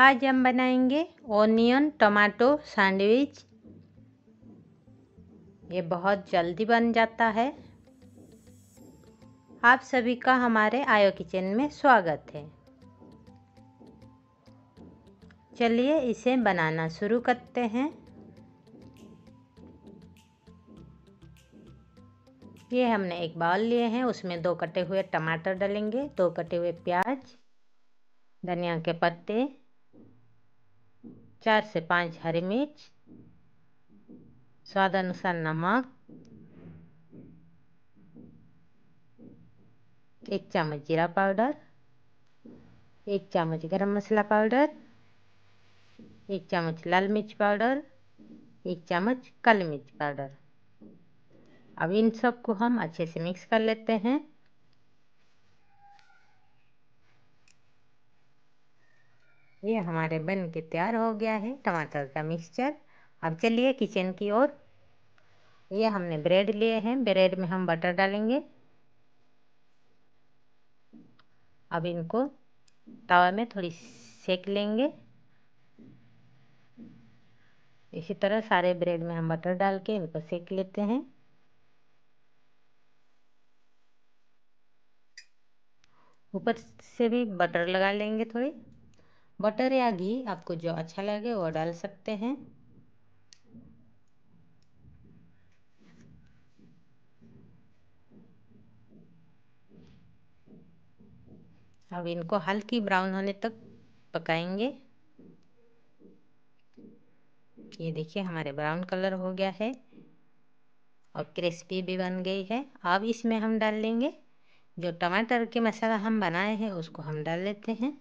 आज हम बनाएंगे ओनियन टमाटो सैंडविच ये बहुत जल्दी बन जाता है आप सभी का हमारे आयो किचन में स्वागत है चलिए इसे बनाना शुरू करते हैं ये हमने एक बाउल लिए हैं उसमें दो कटे हुए टमाटर डालेंगे दो कटे हुए प्याज धनिया के पत्ते चार से पाँच हरी मिर्च स्वाद अनुसार नमक एक चम्मच जीरा पाउडर एक चम्मच गरम मसाला पाउडर एक चम्मच लाल मिर्च पाउडर एक चम्मच काली मिर्च पाउडर अब इन सबको हम अच्छे से मिक्स कर लेते हैं ये हमारे बन के तैयार हो गया है टमाटर का मिक्सचर अब चलिए किचन की ओर ये हमने ब्रेड लिए हैं ब्रेड में हम बटर डालेंगे अब इनको तवा में थोड़ी सेक लेंगे इसी तरह सारे ब्रेड में हम बटर डाल के इनको सेक लेते हैं ऊपर से भी बटर लगा लेंगे थोड़ी बटर या घी आपको जो अच्छा लगे वो डाल सकते हैं अब इनको हल्की ब्राउन होने तक पकाएंगे ये देखिए हमारे ब्राउन कलर हो गया है और क्रिस्पी भी बन गई है अब इसमें हम डाल लेंगे जो टमाटर के मसाला हम बनाए हैं उसको हम डाल लेते हैं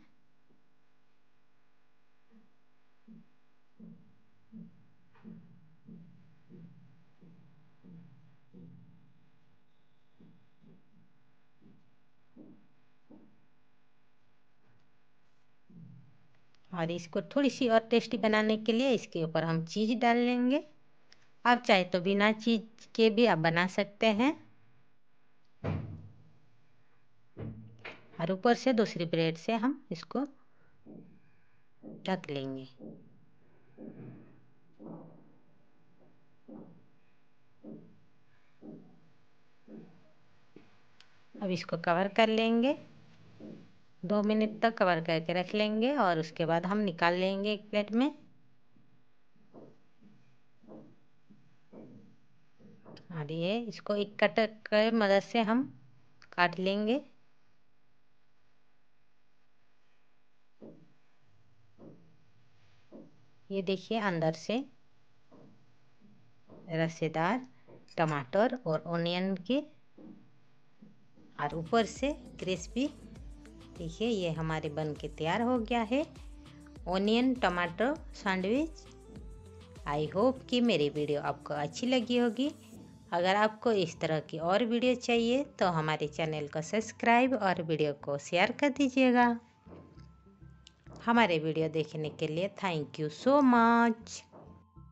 और इसको थोड़ी सी और टेस्टी बनाने के लिए इसके ऊपर हम चीज़ डाल लेंगे आप चाहे तो बिना चीज़ के भी आप बना सकते हैं और ऊपर से दूसरी ब्रेड से हम इसको ढक लेंगे अब इसको कवर कर लेंगे दो मिनट तक कवर करके रख लेंगे और उसके बाद हम निकाल लेंगे एक प्लेट में और ये इसको एक कट के मदद से हम काट लेंगे ये देखिए अंदर से रसेदार टमाटर और ओनियन के और ऊपर से क्रिस्पी देखिए ये हमारे बन के तैयार हो गया है ओनियन टमाटर सैंडविच आई होप कि मेरी वीडियो आपको अच्छी लगी होगी अगर आपको इस तरह की और वीडियो चाहिए तो हमारे चैनल को सब्सक्राइब और वीडियो को शेयर कर दीजिएगा हमारे वीडियो देखने के लिए थैंक यू सो मच